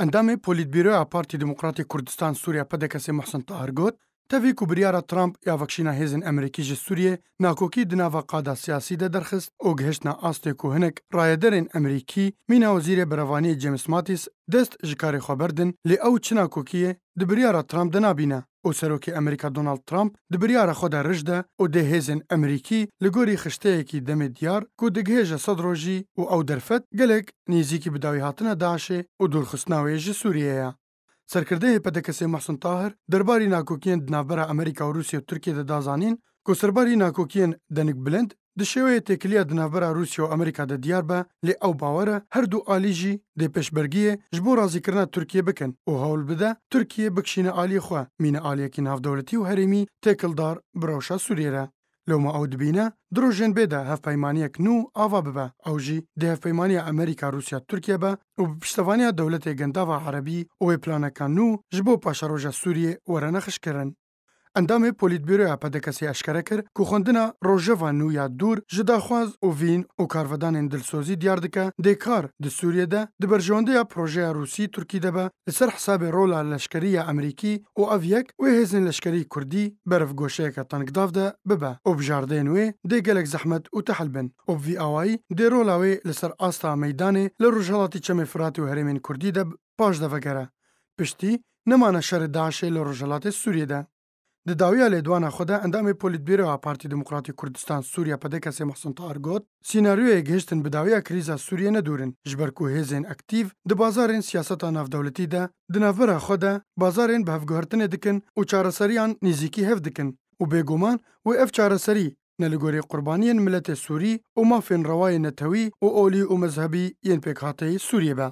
ئەندامێ پۆلیتبیرۆیا پارتی دموکراتی کوردستان سووریا پەدەکەسی مەحسن تاهرگۆت Tevî ku biryara Trump ya vekşîna hêzên Emerîkî ji Sûriyê nakokî di nava qada siyasî de derxist û gihiştina astê ku hinek rayederên Emerîkî mîna wezîrê berevaniyê James Mattis dest ji karê xwe berdin lê ew çi nakokiyê di biryara Trump de nabîne û serokê Emerîka Donald Trump di biryara xwe de rijd de û dê hêzên Emerîkî li gorî xişteyekî demê diyar ku digihêje sed rojî û ew derfet gelek nîzîkî bi dawî hatina Daişê û durxistina wê ji Sûriyê ye. Serkirdeyê PDKS Mahsun Tahir derbarî nakokiyên navbera Amerîka û Rûsya û Tirkiyeyê de dazanîn ku serbarî nakokiyên denik bilind di şێwەیە têkiliya di navbera Rûsya û Amerîka de diyar be lê ew bawer e her du alî jî dê pêşbergiyê ji bo razîkirina Tirkiye bikin û hawl bide Tirkiye bikişîne aliyê xwe mîne aliyekî navdewletî û herêmî têkildar bi rewşa Sûriyê re. لەومە ئەو دبینە درۆژێن بێدا هەفپەیمانیەک نو ئاوا ببە ئەو ژی دە هەفپەیمانیا ئەمریکا رووسیا تورکیا بە و پشتوانیا دەولەتێ گەنداوا عەربی ئەوێ پلانەکان نو ژ بۆ پاشەڕۆژە سووریێ وەرەنەخشکردن اندامê Polîtbîroya PDKSî eşkere kir ku xwendina rojeva nû ya dûr ji daxwaz û vîn û karvedanên dilsozî diyar dike dêkar di Sûriye de di berjewandeya projeya Rûsî Tirkî de be li ser hesabê rola leşkerî ya Amerîkî û ev yek wê hêzên leşkerî Kurdî berevgoşeyeke tankdav de bibe û bijardeyên wê dê gelek zehmet û tehel bin û vî awayî dê rola wê li ser asta meydanê li rojhelatî çemê Firatî û herêmên Kurdî de paş de vegere. Piştî nemane şerê Daişê li rojhelatê Sûriyê de داویا لێدوانە خۆدا ئەندامی پۆلیتبیرەوە پارتی دموکراتی کوردستان سووریا پدەکەسێ مەحسن تار گوت سناریوی گەشتن بەداویا کریزا سووریە نەدورن ژبەرک و هێزێن ئەکتیڤ دبازارێن سیاسەتا ناودەولەتیدا دناڤرە خۆدا بازارێن بە هەفگوهرتنێ دکن و چارەسەریان نزیکی هەف دکن و بێگومان و ئەف چارەسەری نە لە گۆری قوربانیان ملەتە سووری و مافێن ڕەوای نەتەوی و ئۆلی و مەذهبی یەن پێکهاتەی سووریە بە